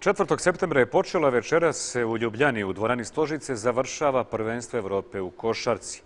4. septembra je počela večera se u Ljubljani. U dvorani Stožice završava prvenstvo Evrope u Košarci.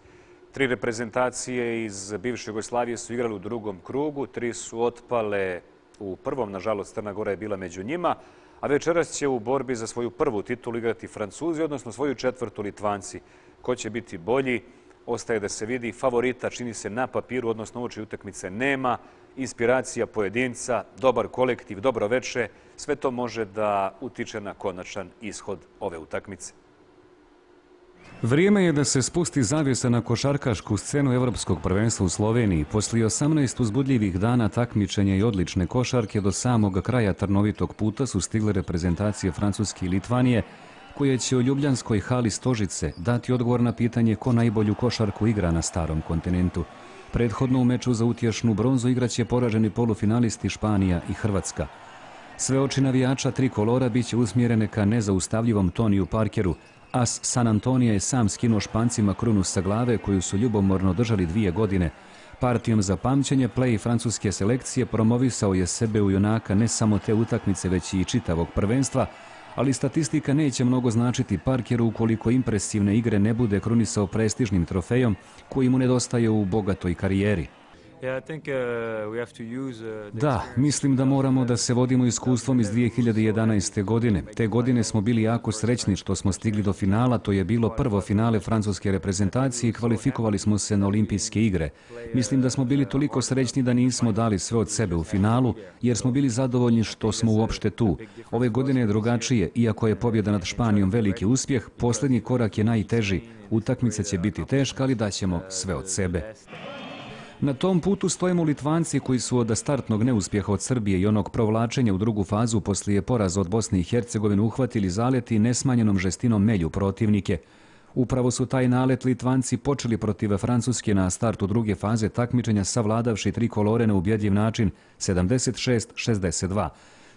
Tri reprezentacije iz bivše Jugoslavije su igrali u drugom krugu. Tri su otpale u prvom. Nažalost, Trna Gora je bila među njima. A večeras će u borbi za svoju prvu titulu igrati Francuzi, odnosno svoju četvrtu Litvanci. Ko će biti bolji? Ostaje da se vidi. Favorita čini se na papiru, odnosno uoči utakmice Nema inspiracija pojedinca, dobar kolektiv, dobro veče, sve to može da utiče na konačan ishod ove utakmice. Vrijeme je da se spusti zavjesa na košarkašku scenu Evropskog prvenstva u Sloveniji. Posli 18 uzbudljivih dana takmičenja i odlične košarke do samog kraja trnovitog puta su stigle reprezentacije Francuske i Litvanije, koje će u Ljubljanskoj hali Stožice dati odgovor na pitanje ko najbolju košarku igra na starom kontinentu. Prethodno u meču za utješnu bronzu igraće poraženi polufinalisti Španija i Hrvatska. Sve oči navijača tri kolora bit će usmjerene ka nezaustavljivom Toniju Parkeru, a San Antonija je sam skinuo Špancima krunu sa glave koju su ljubomorno držali dvije godine. Partijom za pamćenje play francuske selekcije promovisao je sebe u junaka ne samo te utakmice već i čitavog prvenstva, ali statistika neće mnogo značiti Parkeru ukoliko impresivne igre ne bude krunisao prestižnim trofejom koji mu nedostaje u bogatoj karijeri. Uh, uh, da, mislim da moramo da se vodimo iskustvom iz 2011. godine. Te godine smo bili jako srećni što smo stigli do finala, to je bilo prvo finale francuske reprezentacije i kvalifikovali smo se na olimpijske igre. Mislim da smo bili toliko srećni da nismo dali sve od sebe u finalu, jer smo bili zadovoljni što smo uopšte tu. Ove godine je drugačije, iako je pobjeda nad Španijom veliki uspjeh, posljednji korak je najteži. Utakmica će biti teška, ali daćemo sve od sebe. Na tom putu stojimo Litvanci koji su od startnog neuspjeha od Srbije i onog provlačenja u drugu fazu poslije poraza od Bosne i Hercegovine uhvatili zaleti nesmanjenom žestinom melju protivnike. Upravo su taj nalet Litvanci počeli protiv Francuske na startu druge faze takmičenja savladavši tri kolore na ubjedljiv način 76-62.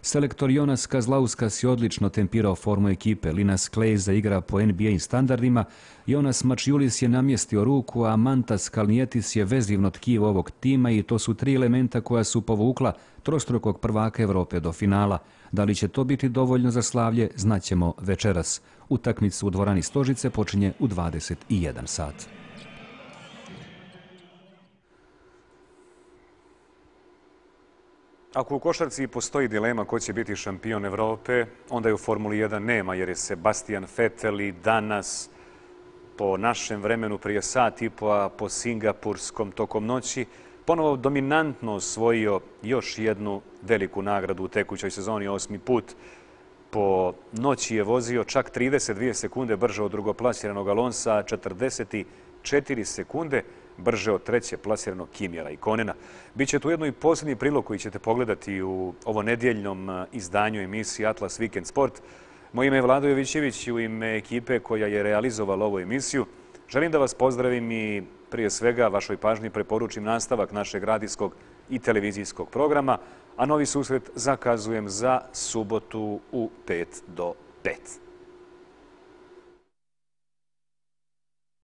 Selektor Jonas Kazlauskas je odlično tempirao formu ekipe. Linas Klejza igra po NBA standardima, Jonas Mačjulis je namjestio ruku, a Mantas Kalnijetis je vezivno tkivo ovog tima i to su tri elementa koja su povukla trostrukog prvaka Evrope do finala. Da li će to biti dovoljno za slavlje, znaćemo večeras. Utakmicu u dvorani Stožice počinje u 21 sat. Ako u košarci postoji dilema ko će biti šampion Evrope, onda je u Formuli 1 nema, jer je Sebastian Vettel i danas, po našem vremenu prije sat i po, po singapurskom tokom noći, ponovo dominantno osvojio još jednu veliku nagradu u tekućoj sezoni, osmi put. Po noći je vozio čak 32 sekunde brže od drugoplasiranog Alonsa, 44 sekunde brže od treće plasiranog Kimjera i Konena. Biće tu jedno i posljednji prilog koji ćete pogledati u ovo nedjeljnom e, izdanju emisije Atlas Weekend Sport. Moje ime je Vlado Jovićević u ime ekipe koja je realizovala ovu emisiju. Želim da vas pozdravim i prije svega vašoj pažnji preporučim nastavak našeg radijskog i televizijskog programa, a novi susret zakazujem za subotu u 5 do 5.